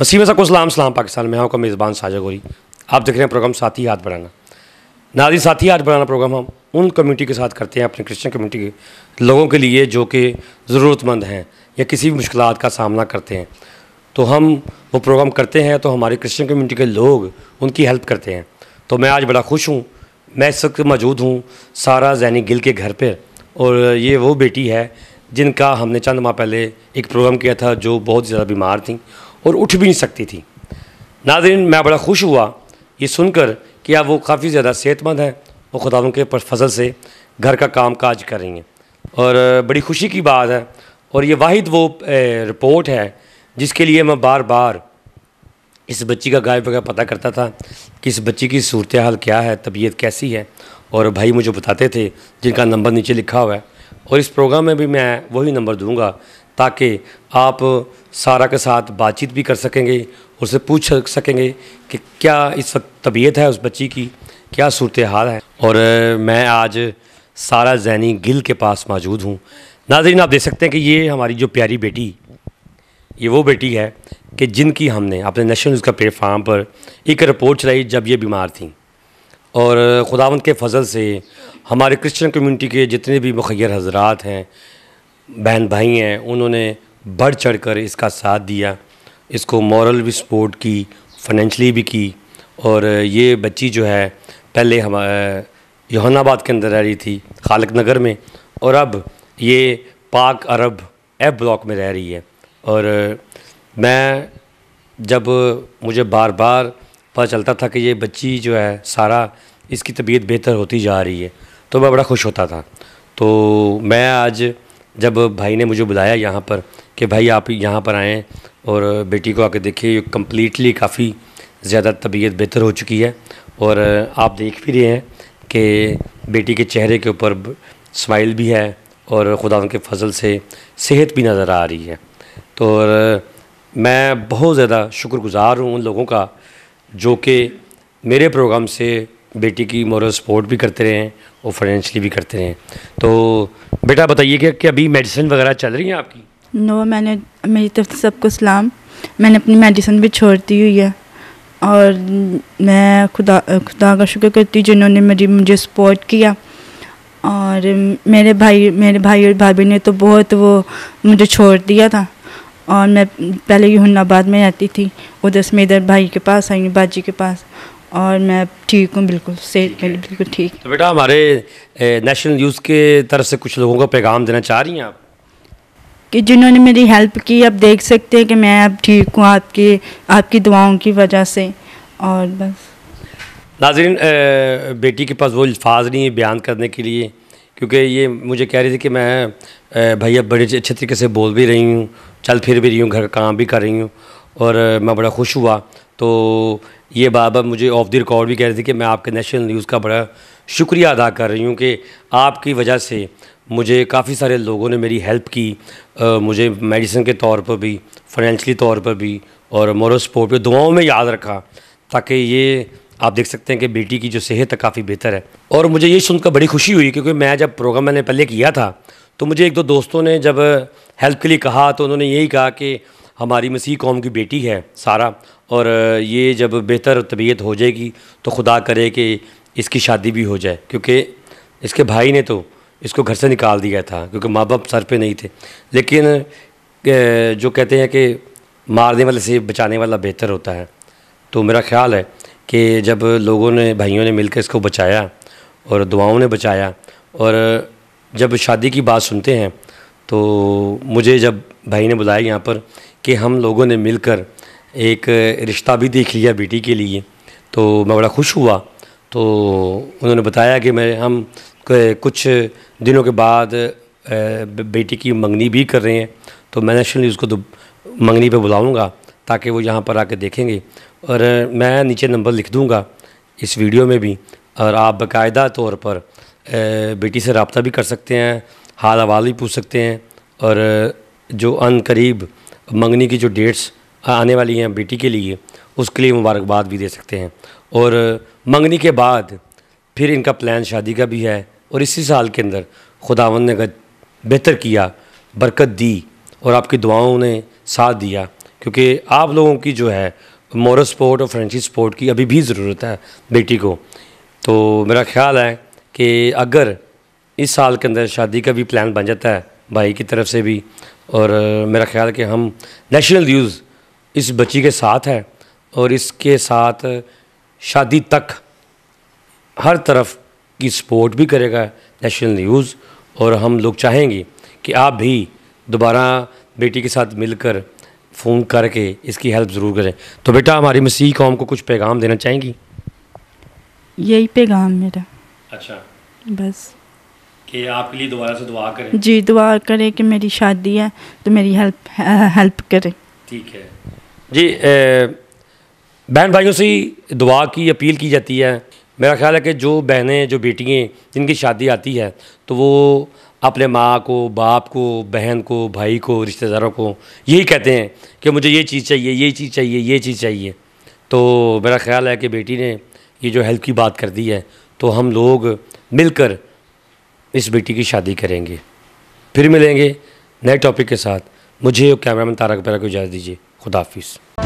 वसीम सकुसलाम सलाम पाकिस्तान में आपका हाँ, मेज़बान साजा गोरी आप देख रहे हैं प्रोग्राम साथी हाथ बढ़ाना नाजी साथी हाथ बढ़ाना प्रोग्राम हम उन कम्युनिटी के साथ करते हैं अपने क्रिश्चियन कम्युनिटी के लोगों के लिए जो कि ज़रूरतमंद हैं या किसी भी मुश्किल का सामना करते हैं तो हम वो प्रोग्राम करते हैं तो हमारे क्रिश्चन कम्यूनिटी के लोग उनकी हेल्प करते हैं तो मैं आज बड़ा खुश हूँ मैं इस वक्त मौजूद हूँ सारा जैनी गिल के घर पर और ये वो बेटी है जिनका हमने चंद माह पहले एक प्रोग्राम किया था जो बहुत ज़्यादा बीमार थी और उठ भी नहीं सकती थी नाजरीन मैं बड़ा खुश हुआ ये सुनकर कि अब वो काफ़ी ज़्यादा सेहतमंद हैं और खुदा के फजल से घर का काम काज कर रही हैं और बड़ी खुशी की बात है और ये वाहिद वो रिपोर्ट है जिसके लिए मैं बार बार इस बच्ची का गायब वगैरह पता करता था कि इस बच्ची की सूरत हाल क्या है तबीयत कैसी है और भाई मुझे बताते थे जिनका नंबर नीचे लिखा हुआ है और इस प्रोग्राम में भी मैं वही नंबर दूंगा ताकि आप सारा के साथ बातचीत भी कर सकेंगे उससे पूछ सकेंगे कि क्या इस वक्त तबीयत है उस बच्ची की क्या सूरत हाल है और मैं आज सारा जैनी गिल के पास मौजूद हूँ नाजरीन आप देख सकते हैं कि ये हमारी जो प्यारी बेटी ये वो बेटी है कि जिनकी हमने अपने नेशनल न्यूज़ का प्लेटफार्म पर एक रिपोर्ट चलाई जब ये बीमार थी और खुदावंत के फजल से हमारे क्रिश्चियन कम्युनिटी के जितने भी मुखर हजरात हैं बहन भाई हैं उन्होंने बढ़ चढ़कर इसका साथ दिया इसको मॉरल भी सपोर्ट की फाइनेंशली भी की और ये बच्ची जो है पहले हम योहनाबाद के अंदर रह रही थी खालक नगर में और अब ये पाक अरब एफ ब्लॉक में रह रही है और मैं जब मुझे बार बार पता चलता था कि ये बच्ची जो है सारा इसकी तबीयत बेहतर होती जा रही है तो मैं बड़ा खुश होता था तो मैं आज जब भाई ने मुझे बुलाया यहाँ पर कि भाई आप यहाँ पर आएँ और बेटी को आके देखिए कम्प्लीटली काफ़ी ज़्यादा तबीयत बेहतर हो चुकी है और आप देख भी रहे हैं कि बेटी के चेहरे के ऊपर स्माइल भी है और खुदा के फजल से सेहत भी नज़र आ रही है तो मैं बहुत ज़्यादा शुक्रगुज़ार हूँ उन लोगों का जो कि मेरे प्रोग्राम से बेटी की मॉरल सपोर्ट भी करते रहें और फाइनेंशली भी करते रहें तो बेटा बताइए कि, अभी मेडिसिन वगैरह चल रही है आपकी नो no, मैंने मेरी तरफ से सबको सलाम मैंने अपनी मेडिसिन भी छोड़ती हुई है और मैं खुदा खुदा का शुक्र करती हूँ जिन्होंने मेरी मुझे सपोर्ट किया और मेरे भाई मेरे भाई और भाभी ने तो बहुत वो मुझे छोड़ दिया था और मैं पहले यूनाबाद में रहती थी उधर से मेरे इधर भाई के पास आई बाजी के पास और मैं ठीक हूँ बिल्कुल सेहत मेरी बिल्कुल ठीक तो बेटा हमारे नेशनल न्यूज़ के तरफ से कुछ लोगों को पैगाम देना चाह रही हैं आप कि जिन्होंने मेरी हेल्प की आप देख सकते हैं कि मैं अब ठीक हूँ आपके आपकी दुआओं की वजह से और बस नाजरीन बेटी के पास वो अल्फाज नहीं है बयान करने के लिए क्योंकि ये मुझे कह रही थी कि मैं भैया बड़े अच्छे तरीके से बोल भी रही हूँ चल फिर भी रही हूँ घर का काम भी कर रही हूँ और मैं बड़ा खुश हुआ तो ये बाबा मुझे ऑफ द रिकॉर्ड भी कह रही थी कि मैं आपके नेशनल न्यूज़ का बड़ा शुक्रिया अदा कर रही हूँ कि आपकी वजह से मुझे काफ़ी सारे लोगों ने मेरी हेल्प की आ, मुझे मेडिसिन के तौर पर भी फाइनेंशली तौर पर भी और मोरल सपोर्ट पर दुआओं में याद रखा ताकि ये आप देख सकते हैं कि बेटी की जो सेहत है काफ़ी बेहतर है और मुझे ये सुनकर बड़ी खुशी हुई क्योंकि मैं जब प्रोग्राम मैंने पहले किया था तो मुझे एक दो दोस्तों ने जब हेल्प के लिए कहा तो उन्होंने यही कहा कि हमारी मसीह कौम की बेटी है सारा और ये जब बेहतर तबीयत हो जाएगी तो खुदा करे कि इसकी शादी भी हो जाए क्योंकि इसके भाई ने तो इसको घर से निकाल दिया था क्योंकि माँ बाप सर पे नहीं थे लेकिन जो कहते हैं कि मारने वाले से बचाने वाला बेहतर होता है तो मेरा ख्याल है कि जब लोगों ने भाइयों ने मिलकर इसको बचाया और दुआओं ने बचाया और जब शादी की बात सुनते हैं तो मुझे जब भाई ने बुलाया यहाँ पर कि हम लोगों ने मिलकर एक रिश्ता भी देख लिया बेटी के लिए तो मैं बड़ा खुश हुआ तो उन्होंने बताया कि मैं हम कुछ दिनों के बाद बेटी की मंगनी भी कर रहे हैं तो मैं नेशनली उसको तो मंगनी पे बुलाऊंगा ताकि वो यहाँ पर आके देखेंगे और मैं नीचे नंबर लिख दूँगा इस वीडियो में भी और आप बाकायदा तौर पर बेटी से रबता भी कर सकते हैं हाल हवाल भी पूछ सकते हैं और जो अन करीब मंगनी की जो डेट्स आने वाली हैं बेटी के लिए उसके लिए मुबारकबाद भी दे सकते हैं और मंगनी के बाद फिर इनका प्लान शादी का भी है और इसी साल के अंदर खुदावन ने अगर बेहतर किया बरकत दी और आपकी दुआओं ने साथ दिया क्योंकि आप लोगों की जो है मोरल सपोर्ट और फ्रेंडशिप सपोर्ट की अभी भी ज़रूरत है बेटी को तो मेरा ख्याल है कि अगर इस साल के अंदर शादी का भी प्लान बन जाता है भाई की तरफ से भी और मेरा ख्याल कि हम नेशनल न्यूज़ इस बच्ची के साथ है और इसके साथ शादी तक हर तरफ की सपोर्ट भी करेगा नेशनल न्यूज़ और हम लोग चाहेंगे कि आप भी दोबारा बेटी के साथ मिलकर फ़ोन करके इसकी हेल्प ज़रूर करें तो बेटा हमारी मसीह कौम को कुछ पैगाम देना चाहेंगी यही पैगाम मेरा अच्छा बस कि आपके लिए दोबारा से दुआ करें जी दुआ करें कि मेरी शादी है तो मेरी हेल्प हेल्प करें ठीक है जी बहन भाइयों से दुआ की अपील की जाती है मेरा ख्याल है कि जो बहनें जो बेटियाँ जिनकी शादी आती है तो वो अपने माँ को बाप को बहन को भाई को रिश्तेदारों को यही कहते हैं कि मुझे ये चीज़ चाहिए ये चीज़ चाहिए ये चीज़ चाहिए तो मेरा ख्याल है कि बेटी ने ये जो हेल्प की बात कर दी है तो हम लोग मिलकर इस बेटी की शादी करेंगे फिर मिलेंगे नए टॉपिक के साथ मुझे और कैमरामैन तारक पैरा को इजाज़त दीजिए खुदाफिज़